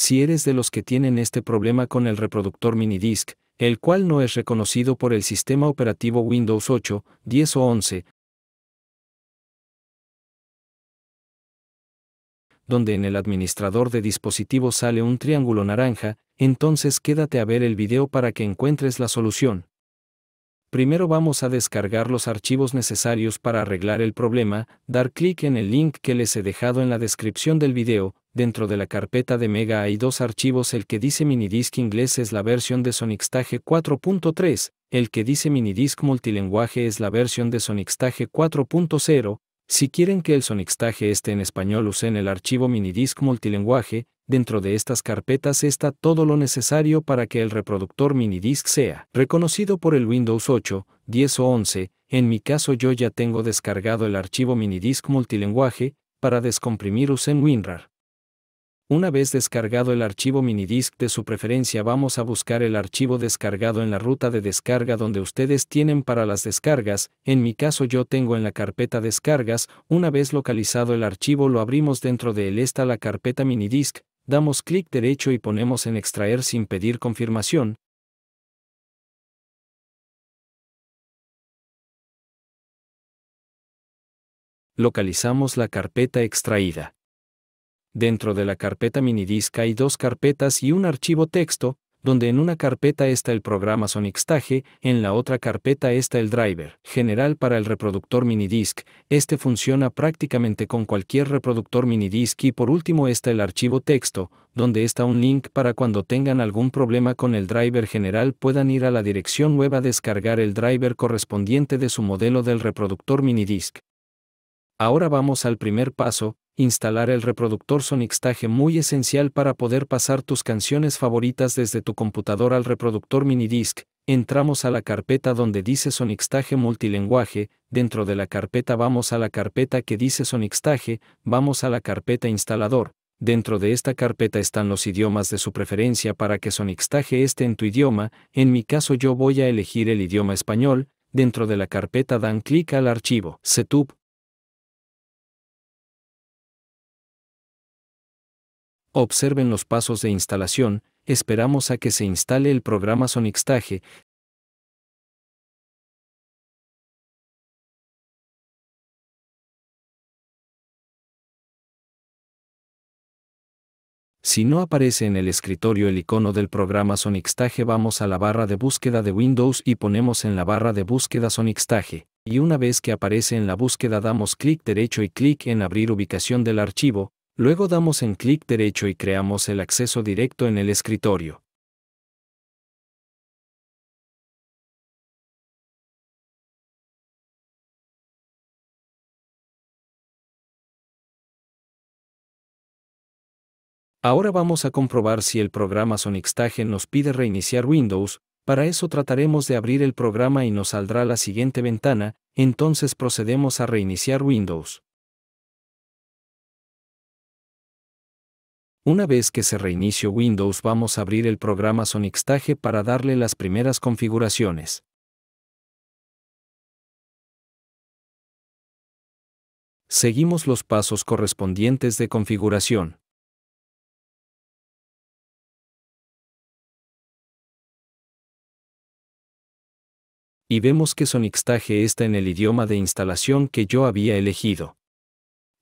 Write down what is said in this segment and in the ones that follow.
si eres de los que tienen este problema con el reproductor minidisc, el cual no es reconocido por el sistema operativo Windows 8, 10 o 11, donde en el administrador de dispositivos sale un triángulo naranja, entonces quédate a ver el video para que encuentres la solución. Primero vamos a descargar los archivos necesarios para arreglar el problema, dar clic en el link que les he dejado en la descripción del video, Dentro de la carpeta de Mega hay dos archivos, el que dice minidisc inglés es la versión de Sonicstage 4.3, el que dice minidisc multilenguaje es la versión de Sonicstage 4.0, si quieren que el Sonicstage esté en español usen el archivo minidisc multilenguaje, dentro de estas carpetas está todo lo necesario para que el reproductor minidisc sea reconocido por el Windows 8, 10 o 11, en mi caso yo ya tengo descargado el archivo minidisc multilenguaje, para descomprimir usen WinRAR. Una vez descargado el archivo minidisc de su preferencia vamos a buscar el archivo descargado en la ruta de descarga donde ustedes tienen para las descargas, en mi caso yo tengo en la carpeta descargas, una vez localizado el archivo lo abrimos dentro de él está la carpeta minidisc, damos clic derecho y ponemos en extraer sin pedir confirmación, localizamos la carpeta extraída. Dentro de la carpeta minidisc hay dos carpetas y un archivo texto, donde en una carpeta está el programa SonicStage, en la otra carpeta está el driver general para el reproductor minidisc. Este funciona prácticamente con cualquier reproductor minidisc y por último está el archivo texto, donde está un link para cuando tengan algún problema con el driver general puedan ir a la dirección web a descargar el driver correspondiente de su modelo del reproductor minidisc. Ahora vamos al primer paso, instalar el reproductor sonixtage muy esencial para poder pasar tus canciones favoritas desde tu computador al reproductor minidisc. Entramos a la carpeta donde dice SonicStage multilenguaje, dentro de la carpeta vamos a la carpeta que dice SonicStage. vamos a la carpeta instalador. Dentro de esta carpeta están los idiomas de su preferencia para que SonicStage esté en tu idioma, en mi caso yo voy a elegir el idioma español, dentro de la carpeta dan clic al archivo, setup, Observen los pasos de instalación, esperamos a que se instale el programa Sonixtage, Si no aparece en el escritorio el icono del programa Sonixtage, vamos a la barra de búsqueda de Windows y ponemos en la barra de búsqueda Sonixtage. Y una vez que aparece en la búsqueda damos clic derecho y clic en abrir ubicación del archivo, Luego damos en clic derecho y creamos el acceso directo en el escritorio. Ahora vamos a comprobar si el programa SonicStage nos pide reiniciar Windows, para eso trataremos de abrir el programa y nos saldrá la siguiente ventana, entonces procedemos a reiniciar Windows. Una vez que se reinició Windows vamos a abrir el programa Sonicstage para darle las primeras configuraciones. Seguimos los pasos correspondientes de configuración. Y vemos que Sonicstage está en el idioma de instalación que yo había elegido.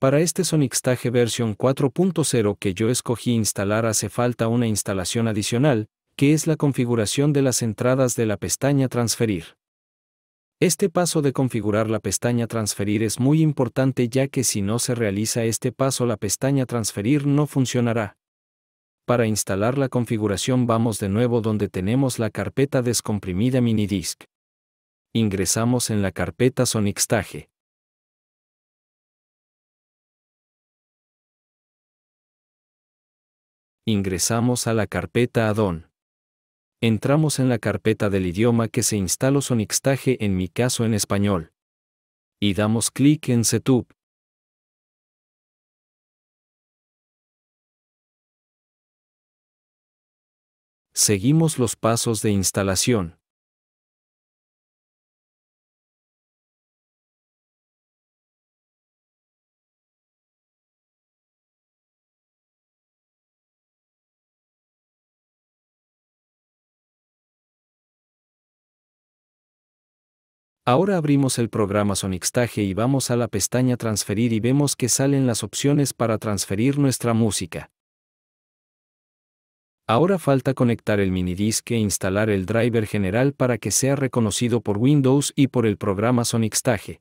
Para este SonicStage versión 4.0 que yo escogí instalar hace falta una instalación adicional, que es la configuración de las entradas de la pestaña Transferir. Este paso de configurar la pestaña Transferir es muy importante ya que si no se realiza este paso la pestaña Transferir no funcionará. Para instalar la configuración vamos de nuevo donde tenemos la carpeta descomprimida minidisc. Ingresamos en la carpeta SonicStage. ingresamos a la carpeta Adon, Entramos en la carpeta del idioma que se instaló Sonixtage en mi caso en español. Y damos clic en Setup. Seguimos los pasos de instalación. Ahora abrimos el programa Sonixtaje y vamos a la pestaña Transferir y vemos que salen las opciones para transferir nuestra música. Ahora falta conectar el minidisc e instalar el driver general para que sea reconocido por Windows y por el programa Sonixtage.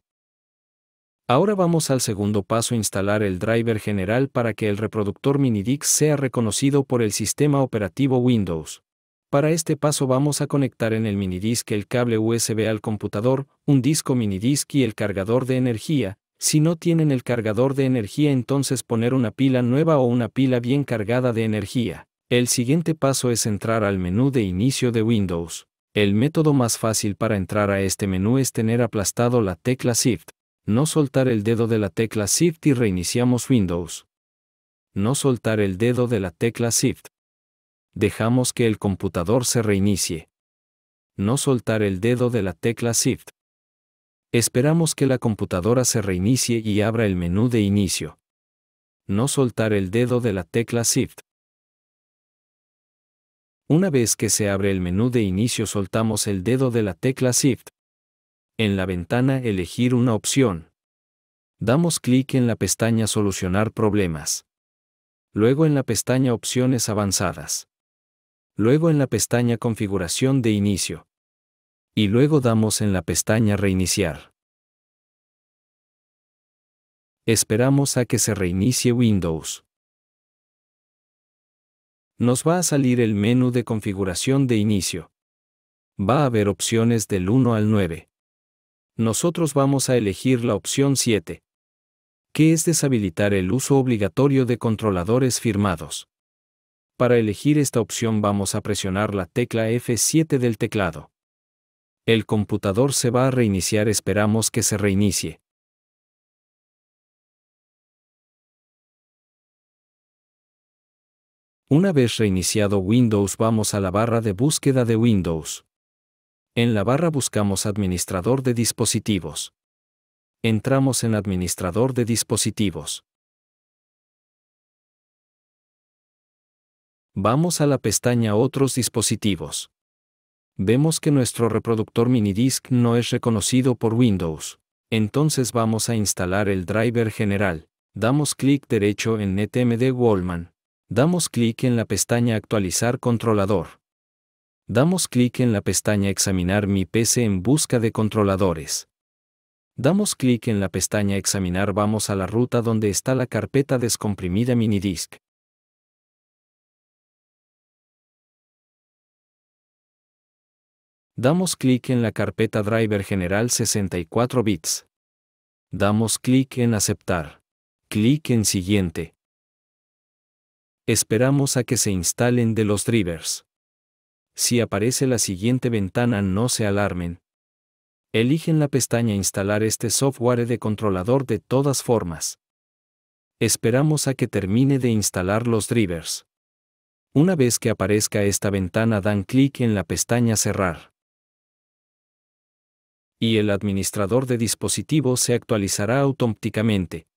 Ahora vamos al segundo paso instalar el driver general para que el reproductor minidisc sea reconocido por el sistema operativo Windows. Para este paso vamos a conectar en el minidisc el cable USB al computador, un disco minidisc y el cargador de energía. Si no tienen el cargador de energía entonces poner una pila nueva o una pila bien cargada de energía. El siguiente paso es entrar al menú de inicio de Windows. El método más fácil para entrar a este menú es tener aplastado la tecla Shift. No soltar el dedo de la tecla Shift y reiniciamos Windows. No soltar el dedo de la tecla Shift dejamos que el computador se reinicie. No soltar el dedo de la tecla Shift. Esperamos que la computadora se reinicie y abra el menú de inicio. No soltar el dedo de la tecla Shift. Una vez que se abre el menú de inicio soltamos el dedo de la tecla Shift. En la ventana elegir una opción. Damos clic en la pestaña Solucionar problemas. Luego en la pestaña Opciones avanzadas luego en la pestaña Configuración de inicio. Y luego damos en la pestaña Reiniciar. Esperamos a que se reinicie Windows. Nos va a salir el menú de configuración de inicio. Va a haber opciones del 1 al 9. Nosotros vamos a elegir la opción 7, que es deshabilitar el uso obligatorio de controladores firmados. Para elegir esta opción vamos a presionar la tecla F7 del teclado. El computador se va a reiniciar, esperamos que se reinicie. Una vez reiniciado Windows vamos a la barra de búsqueda de Windows. En la barra buscamos Administrador de dispositivos. Entramos en Administrador de dispositivos. Vamos a la pestaña Otros dispositivos. Vemos que nuestro reproductor minidisc no es reconocido por Windows. Entonces vamos a instalar el driver general. Damos clic derecho en NetMD Wallman. Damos clic en la pestaña Actualizar controlador. Damos clic en la pestaña Examinar mi PC en busca de controladores. Damos clic en la pestaña Examinar, vamos a la ruta donde está la carpeta descomprimida minidisc. Damos clic en la carpeta driver general 64 bits. Damos clic en aceptar. Clic en siguiente. Esperamos a que se instalen de los drivers. Si aparece la siguiente ventana no se alarmen. Eligen la pestaña Instalar este software de controlador de todas formas. Esperamos a que termine de instalar los drivers. Una vez que aparezca esta ventana dan clic en la pestaña Cerrar y el administrador de dispositivos se actualizará automáticamente.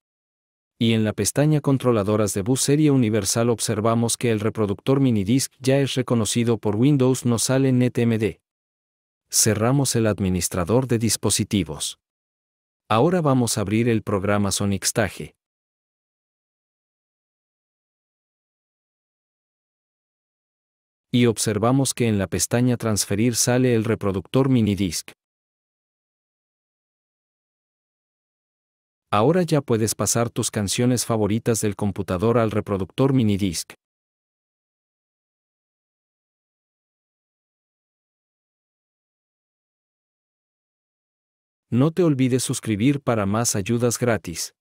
Y en la pestaña Controladoras de Bus Serie Universal observamos que el reproductor minidisc ya es reconocido por Windows, no sale NetMD. Cerramos el administrador de dispositivos. Ahora vamos a abrir el programa SonicStage. Y observamos que en la pestaña Transferir sale el reproductor minidisc. Ahora ya puedes pasar tus canciones favoritas del computador al reproductor minidisc. No te olvides suscribir para más ayudas gratis.